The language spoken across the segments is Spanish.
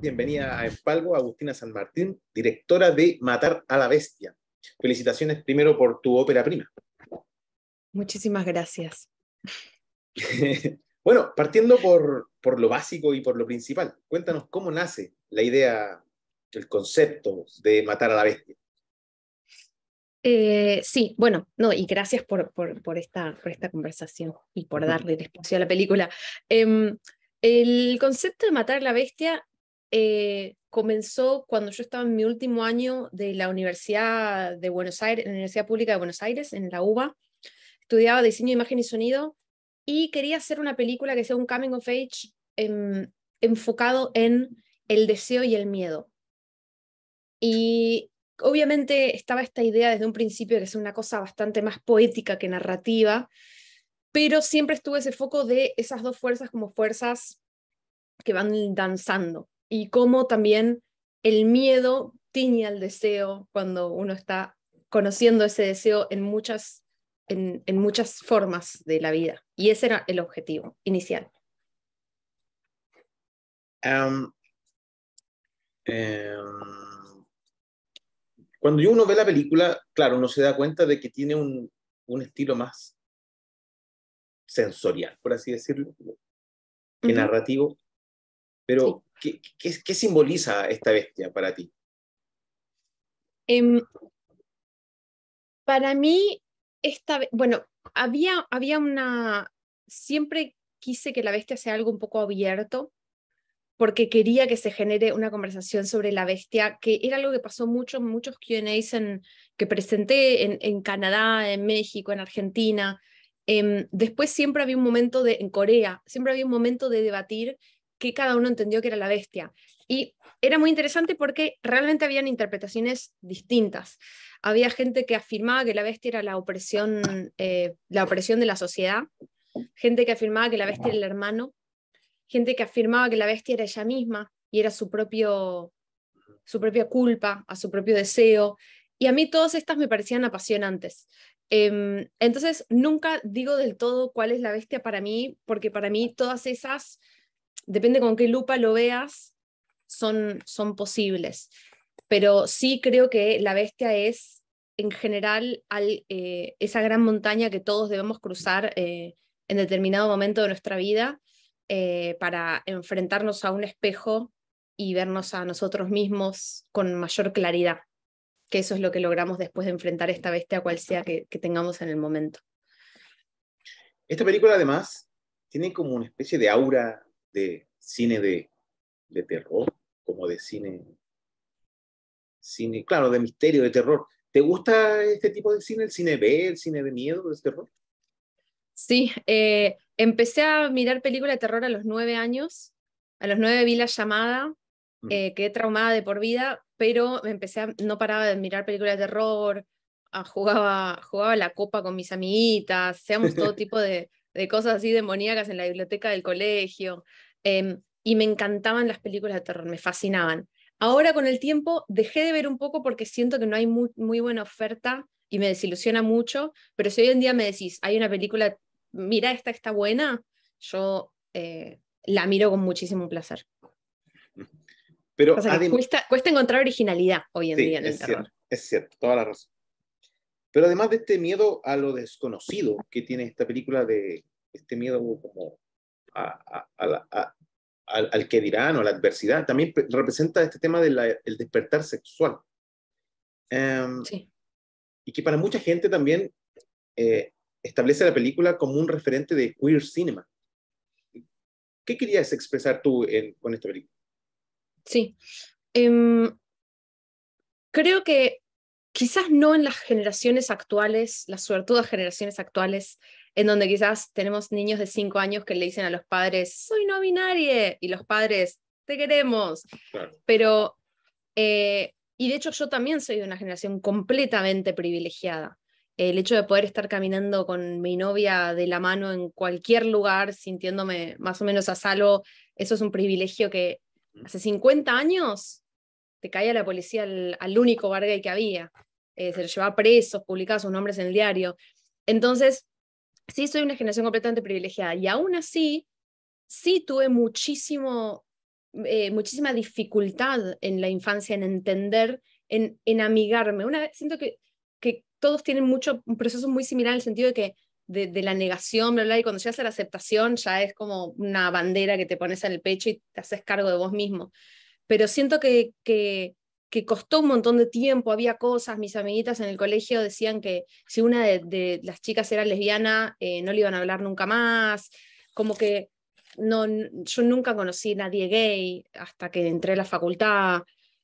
bienvenida a Espalgo, Agustina San Martín, directora de Matar a la Bestia. Felicitaciones primero por tu ópera prima. Muchísimas gracias. bueno, partiendo por, por lo básico y por lo principal, cuéntanos cómo nace la idea, el concepto de Matar a la Bestia. Eh, sí, bueno, no, y gracias por, por, esta, esta conversación y por darle respuesta a la película. Em, el concepto de matar a la bestia eh, comenzó cuando yo estaba en mi último año de la Universidad de Buenos Aires, en la Universidad Pública de Buenos Aires, en la UBA. Estudiaba diseño, imagen y sonido y quería hacer una película que sea un coming of age em, enfocado en el deseo y el miedo. Y obviamente estaba esta idea desde un principio que es una cosa bastante más poética que narrativa, pero siempre estuvo ese foco de esas dos fuerzas como fuerzas que van danzando y cómo también el miedo tiñe al deseo cuando uno está conociendo ese deseo en muchas, en, muchas formas de la vida. Y ese era el objetivo inicial. Em, cuando uno ve la película, claro, uno se da cuenta de que tiene un, estilo más sensorial, por así decirlo, que narrativo, pero ¿Qué, simboliza esta bestia para ti? Em, para mí, esta, bueno, había, había una, siempre quise que la bestia sea algo un poco abierto, porque quería que se genere una conversación sobre la bestia, que era algo que pasó mucho muchos QAs que presenté en, Canadá, en México, en Argentina. Em, después siempre había un momento de, en Corea, siempre había un momento de debatir que cada uno entendió que era la bestia. Y era muy interesante porque realmente habían interpretaciones distintas. Había gente que afirmaba que la bestia era la opresión, eh, la opresión de la sociedad, gente que afirmaba que la bestia era el hermano, gente que afirmaba que la bestia era ella misma y era su, propio, su propia culpa, a su propio deseo. Y a mí todas estas me parecían apasionantes. Em, entonces, nunca digo del todo cuál es la bestia para mí, porque para mí todas esas depende con qué lupa lo veas, son, son posibles. Pero sí creo que la bestia es, en general, eh, esa gran montaña que todos debemos cruzar eh, en determinado momento de nuestra vida eh, para enfrentarnos a un espejo y vernos a nosotros mismos con mayor claridad, que eso es lo que logramos después de enfrentar esta bestia, cual sea que tengamos en el momento. Esta película además tiene como una especie de aura de cine de, terror, como de cine, cine, claro, de misterio, de terror. ¿Te gusta este tipo de cine, el cine B, el cine de miedo, de terror? Sí, eh, empecé a mirar películas de terror a los nueve años. A los nueve vi La Llamada, mm. eh, quedé traumada de por vida, pero empecé no paraba de mirar películas de terror, jugaba, jugaba la copa con mis amiguitas, seamos todo tipo de, de cosas así demoníacas en la biblioteca del colegio. Em, y me encantaban las películas de terror, me fascinaban. Ahora con el tiempo dejé de ver un poco porque siento que no hay muy, buena oferta y me desilusiona mucho, pero si hoy en día me decís, hay una película, mira, esta está buena, yo eh, la miro con muchísimo placer. Pero cuesta, encontrar originalidad hoy en día en el es Cierto, es cierto, toda la razón. Pero además de este miedo a lo desconocido que tiene esta película, de este miedo como al, que dirán o a la adversidad, también representa este tema del despertar sexual. Em, sí. Y que para mucha gente también eh, establece la película como un referente de queer cinema. ¿Qué querías expresar tú con esta película? Sí. Em, creo que quizás no en las generaciones actuales, las suertudas generaciones actuales, en donde quizás tenemos niños de 5 años que le dicen a los padres, soy no binario, y los padres, te queremos. Pero, eh, y de hecho yo también soy de una generación completamente privilegiada. El hecho de poder estar caminando con mi novia de la mano en cualquier lugar, sintiéndome más o menos a salvo, eso es un privilegio que mm. hace 50 años te caía la policía al, único Bargay que había. Eh, se los llevaba presos, publicaba sus nombres en el diario. Entonces, sí, soy una generación completamente privilegiada. Y aún así, sí tuve muchísimo, eh, muchísima dificultad en la infancia en entender, en, en amigarme. Una vez, siento que, que todos tienen mucho, un proceso muy similar en el sentido de que de, la negación, bla, y cuando llegas a la aceptación ya es como una bandera que te pones en el pecho y te haces cargo de vos mismo pero siento que, que, costó un montón de tiempo, había cosas, mis amiguitas en el colegio decían que si una de, las chicas era lesbiana, eh, no le iban a hablar nunca más, como que no, yo nunca conocí a nadie gay hasta que entré a la facultad,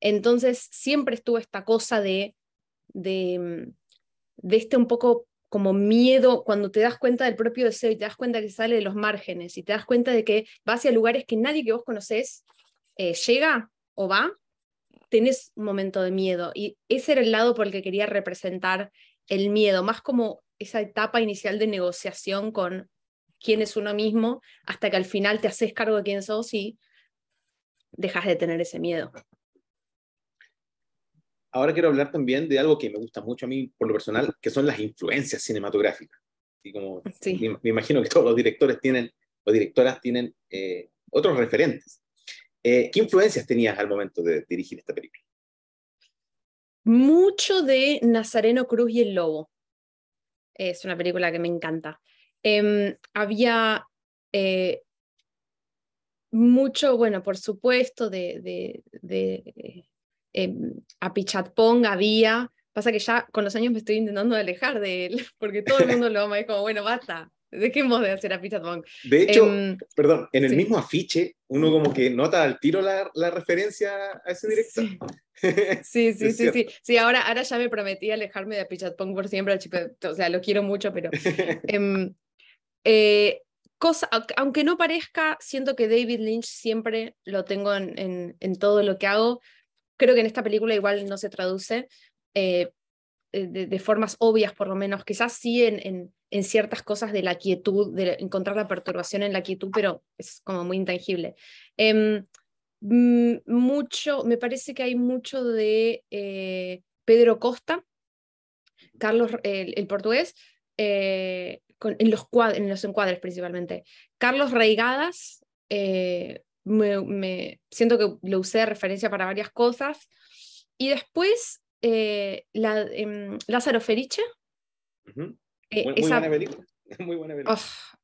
entonces siempre estuvo esta cosa de, de, mm, de este un poco como miedo, cuando te das cuenta del propio deseo y te das cuenta que sale de los márgenes y te das cuenta de que vas hacia lugares que nadie que vos conoces... Eh, llega o va, tenés un momento de miedo. Y ese era el lado por el que quería representar el miedo, más como esa etapa inicial de negociación con quién es uno mismo, hasta que al final te haces cargo de quién sos y dejas de tener ese miedo. Ahora quiero hablar también de algo que me gusta mucho a mí por lo personal, que son las influencias cinematográficas. como me, imagino que todos los directores tienen, o directoras tienen eh, otros referentes. Eh, ¿Qué influencias tenías al momento de dirigir esta película? Mucho de Nazareno Cruz y el Lobo. Es una película que me encanta. Em, había eh, mucho, bueno, por supuesto, de, de, em, Apichatpong había. Pasa que ya con los años me estoy intentando alejar de él, porque todo el mundo lo ama. Es como, bueno, basta, Dejemos de hacer a Pichat Pong De hecho, em, perdón, en el mismo afiche uno como que nota al tiro la, referencia a ese director. Sí, sí, sí, sí, sí, ahora, ahora ya me prometí alejarme de Pichat Pong por siempre, o sea, lo quiero mucho, pero... Em, eh, cosa, aunque no parezca, siento que David Lynch siempre lo tengo en, todo lo que hago. Creo que en esta película igual no se traduce eh, eh, de, formas obvias, por lo menos. Quizás sí en en ciertas cosas de la quietud, de encontrar la perturbación en la quietud, pero es como muy intangible. Em, mucho, me parece que hay mucho de eh, Pedro Costa, Carlos, el, portugués, eh, en, los en los encuadres principalmente. Carlos Reigadas, eh, siento que lo usé de referencia para varias cosas. Y después, em, Lázaro Feriche. Eh, muy, buena película. película.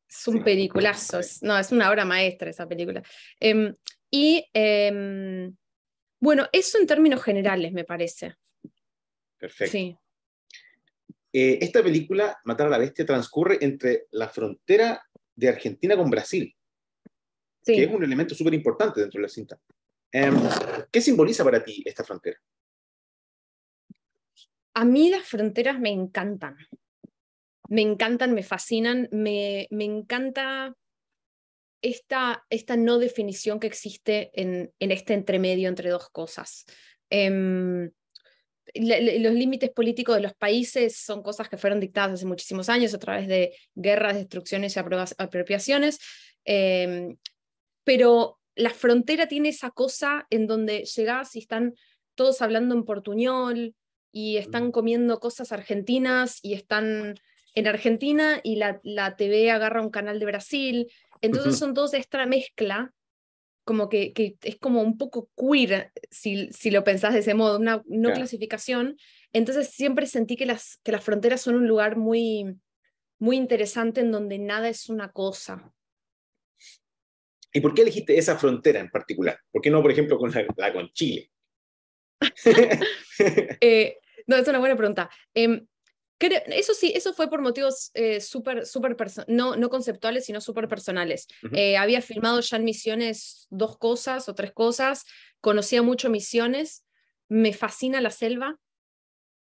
es un peliculazo. no, es una obra maestra esa película. Em, y em, bueno, eso en términos generales, me parece. Perfecto. Eh, esta película, Matar a la Bestia, transcurre entre la frontera de Argentina con Brasil, que es un elemento súper importante dentro de la cinta. Em, ¿Qué simboliza para ti esta frontera? A mí las fronteras me encantan me encantan, me fascinan, me, me encanta esta, esta, no definición que existe en, en este entremedio entre dos cosas. Em, los límites políticos de los países son cosas que fueron dictadas hace muchísimos años a través de guerras, destrucciones y apropiaciones, em, pero la frontera tiene esa cosa en donde llegás y están todos hablando en portuñol y están mm. comiendo cosas argentinas y están en Argentina y la, la TV agarra un canal de Brasil. Entonces son dos son esta mezcla, como que, que, es como un poco queer, si, si lo pensás de ese modo, una no clasificación. Entonces siempre sentí que las, que las fronteras son un lugar muy, muy interesante en donde nada es una cosa. ¿Y por qué elegiste esa frontera en particular? ¿Por qué no, por ejemplo, con la, con Chile? Eh, no, es una buena pregunta. Em, eso sí, eso fue por motivos eh, súper, súper, no, no conceptuales, sino súper personales. Eh, había filmado ya en Misiones dos cosas o tres cosas, conocía mucho Misiones, me fascina la selva,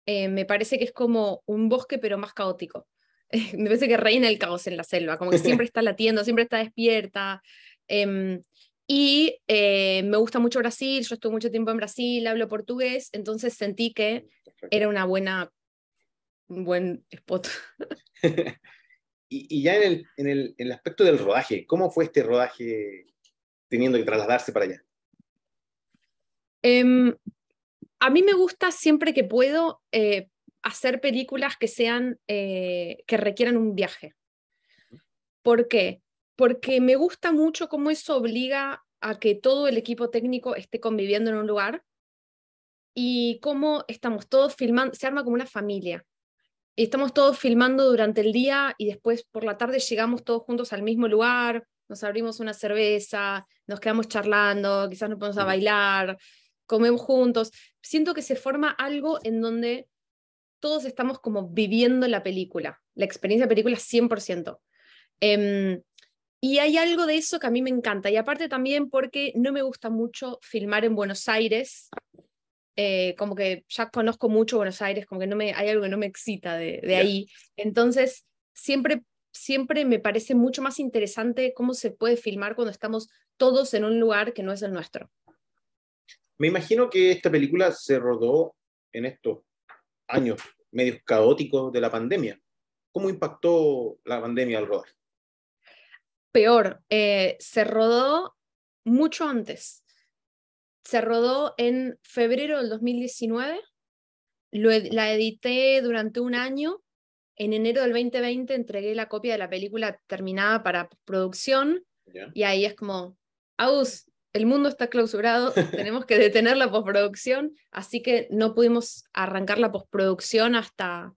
eh, me parece que es como un bosque pero más caótico. me parece que reina el caos en la selva, como que siempre está latiendo, siempre está despierta. Em, y me gusta mucho Brasil, yo estuve mucho tiempo en Brasil, hablo portugués, entonces sentí que era una buena un buen spot. y, ya en el, en, el, aspecto del rodaje, ¿cómo fue este rodaje teniendo que trasladarse para allá? Em, a mí me gusta siempre que puedo eh, hacer películas que sean, eh, que requieran un viaje. ¿Por qué? Porque me gusta mucho cómo eso obliga a que todo el equipo técnico esté conviviendo en un lugar y cómo estamos todos filmando, se arma como una familia y estamos todos filmando durante el día y después por la tarde llegamos todos juntos al mismo lugar, nos abrimos una cerveza, nos quedamos charlando, quizás nos ponemos a bailar, comemos juntos. Siento que se forma algo en donde todos estamos como viviendo la película, la experiencia de película 100%. Em, y hay algo de eso que a mí me encanta. Y aparte también porque no me gusta mucho filmar en Buenos Aires eh, como que ya conozco mucho Buenos Aires, como que no me, hay algo que no me excita de, ahí. Entonces, siempre, siempre me parece mucho más interesante cómo se puede filmar cuando estamos todos en un lugar que no es el nuestro. Me imagino que esta película se rodó en estos años medios caóticos de la pandemia. ¿Cómo impactó la pandemia al rodar? Peor, eh, se rodó mucho antes. Se rodó en febrero del 2019, la edité durante un año, en enero del 2020 entregué la copia de la película terminada para producción y ahí es como, Aus, el mundo está clausurado, tenemos que detener la postproducción, así que no pudimos arrancar la postproducción hasta,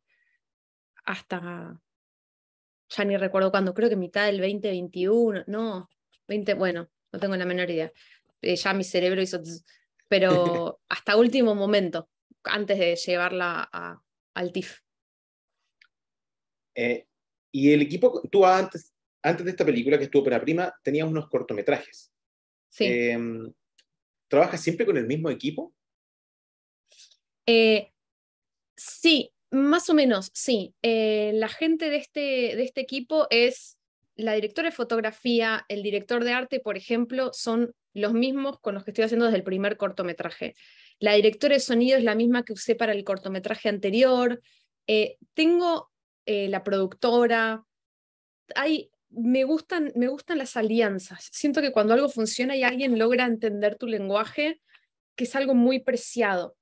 hasta, ya ni recuerdo cuándo, creo que mitad del 2021, no, 20, bueno, no tengo la menor idea. Eh, ya mi cerebro hizo, pero hasta último momento, antes de llevarla al TIF. Eh, y el equipo, tú antes, antes de esta película que estuvo para prima, tenías unos cortometrajes. Sí. Em, ¿Trabajas siempre con el mismo equipo? Eh, sí, más o menos, sí. la gente de este, de este equipo es la directora de fotografía, el director de arte, por ejemplo, son los mismos con los que estoy haciendo desde el primer cortometraje. La directora de sonido es la misma que usé para el cortometraje anterior. Eh, tengo eh, la productora. Hay, me, gustan, me gustan las alianzas. Siento que cuando algo funciona y alguien logra entender tu lenguaje, que es algo muy preciado,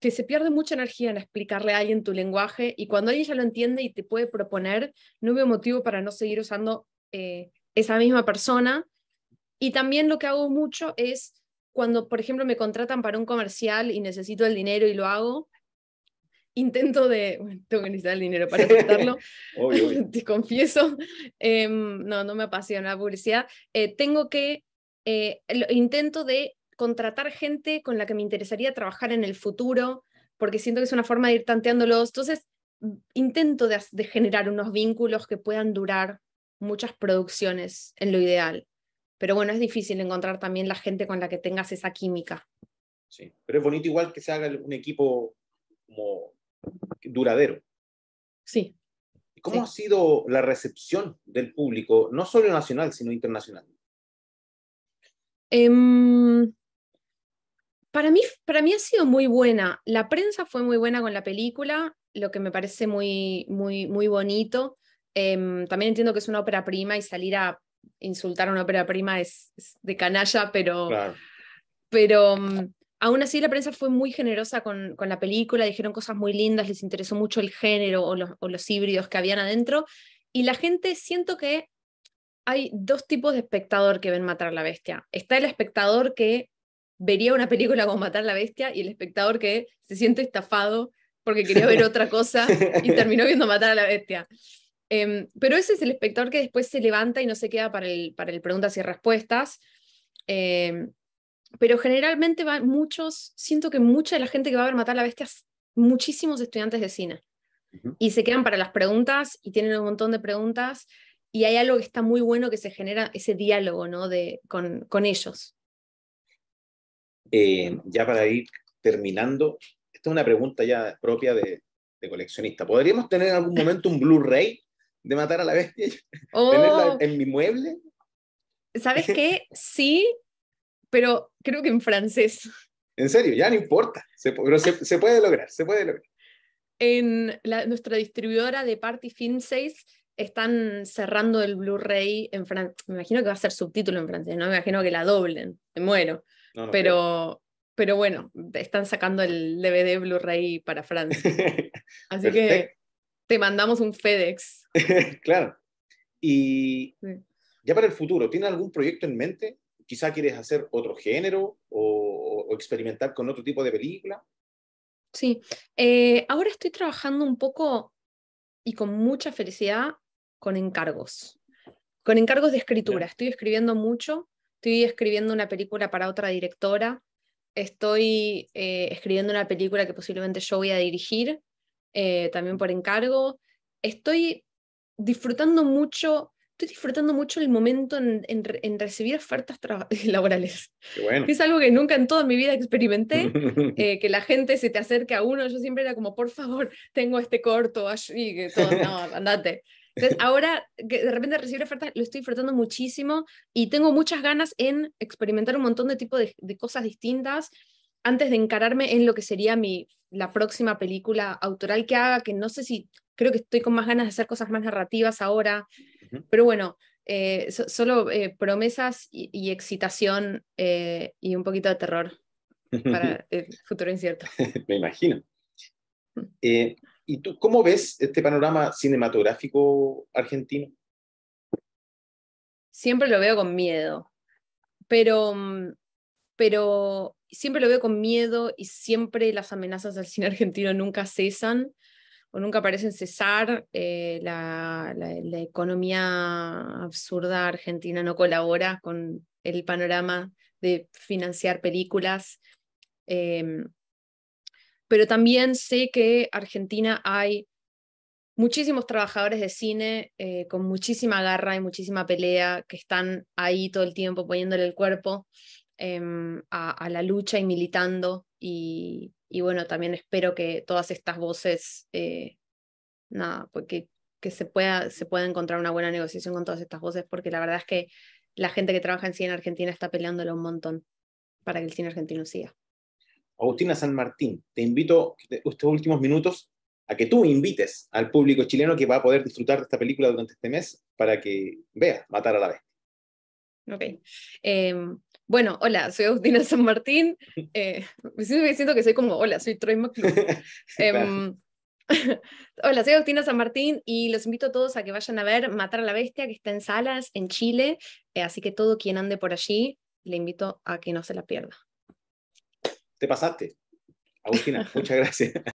que se pierde mucha energía en explicarle a alguien tu lenguaje y cuando alguien ya lo entiende y te puede proponer, no veo motivo para no seguir usando eh, esa misma persona y también lo que hago mucho es cuando, por ejemplo, me contratan para un comercial y necesito el dinero y lo hago, intento de, tengo que necesitar el dinero para aceptarlo, te confieso, em, no, no me apasiona la publicidad, eh, tengo que, eh, intento de contratar gente con la que me interesaría trabajar en el futuro, porque siento que es una forma de ir tanteándolos, entonces mm, intento de generar unos vínculos que puedan durar muchas producciones en lo ideal. Pero bueno, es difícil encontrar también la gente con la que tengas esa química. Sí, pero es bonito igual que se haga un equipo como duradero. Sí. ¿Cómo ha sido la recepción del público, no solo nacional, sino internacional? Em, para, mí, para mí ha sido muy buena. La prensa fue muy buena con la película, lo que me parece muy, muy, muy bonito. Em, también entiendo que es una ópera prima y salir a insultar a una ópera prima es, de canalla, pero, pero mm, aún así la prensa fue muy generosa con, con, la película, dijeron cosas muy lindas, les interesó mucho el género o los, o los híbridos que habían adentro, y la gente siento que hay dos tipos de espectador que ven matar a la bestia. Está el espectador que vería una película como Matar a la Bestia y el espectador que se siente estafado porque quería ver otra cosa y terminó viendo Matar a la Bestia. Em, pero ese es el espectador que después se levanta y no se queda para el, para el preguntas y respuestas. Em, pero generalmente van muchos, siento que mucha de la gente que va a ver Matar a la Bestia muchísimos estudiantes de cine. Y se quedan para las preguntas y tienen un montón de preguntas. Y hay algo que está muy bueno que se genera ese diálogo ¿no? de, con, ellos. Em, ya para ir terminando, esta es una pregunta ya propia de, de coleccionista. ¿Podríamos tener en algún momento un Blu-ray de matar a la bestia, oh. en mi mueble. ¿Sabes qué? Sí, pero creo que en francés. En serio, ya no importa, se, pero se, puede lograr, se puede lograr. En nuestra distribuidora de Party Film 6 están cerrando el Blu-ray en francés. Me imagino que va a ser subtítulo en francés, ¿no? Me imagino que la doblen, me muero. pero, pero bueno, están sacando el DVD Blu-ray para Francia. Así que te mandamos un FedEx. claro. Y ya para el futuro, ¿tiene algún proyecto en mente? Quizá quieres hacer otro género o, experimentar con otro tipo de película. Sí, eh, ahora estoy trabajando un poco y con mucha felicidad con encargos, con encargos de escritura. Estoy escribiendo mucho, estoy escribiendo una película para otra directora, estoy eh, escribiendo una película que posiblemente yo voy a dirigir eh, también por encargo. Estoy disfrutando mucho, estoy disfrutando mucho el momento en, en, recibir ofertas laborales. Es algo que nunca en toda mi vida experimenté, eh, que la gente se te acerque a uno, yo siempre era como, por favor, tengo este corto, allí, que todo, no, andate. Entonces, ahora que de repente recibir ofertas, lo estoy disfrutando muchísimo y tengo muchas ganas en experimentar un montón de tipo de cosas distintas antes de encararme en lo que sería mi, la próxima película autoral que haga, que no sé si, creo que estoy con más ganas de hacer cosas más narrativas ahora, pero bueno, eh, solo eh, promesas y, excitación eh, y un poquito de terror para el futuro incierto. Me imagino. Mm. ¿Y tú cómo ves este panorama cinematográfico argentino? Siempre lo veo con miedo, pero mm, pero siempre lo veo con miedo y siempre las amenazas al cine argentino nunca cesan o nunca parecen cesar, eh, la, la, economía absurda argentina no colabora con el panorama de financiar películas, em, pero también sé que Argentina hay muchísimos trabajadores de cine eh, con muchísima garra y muchísima pelea que están ahí todo el tiempo poniéndole el cuerpo Em, a, la lucha y militando. Y, bueno, también espero que todas estas voces, eh, nada, porque pues que se pueda, se pueda encontrar una buena negociación con todas estas voces, porque la verdad es que la gente que trabaja en cine en Argentina está peleándolo un montón para que el cine argentino siga. Agustina San Martín, te invito estos últimos minutos a que tú invites al público chileno que va a poder disfrutar de esta película durante este mes para que vea Matar a la Bestia. Ok. Em, bueno, hola, soy Agustina San Martín. Eh, me siento que soy como, hola, soy Troy McClure. Em, hola, soy Agustina San Martín y los invito a todos a que vayan a ver Matar a la Bestia, que está en salas en Chile. Eh, así que todo quien ande por allí, le invito a que no se la pierda. Te pasaste. Agustina, muchas gracias.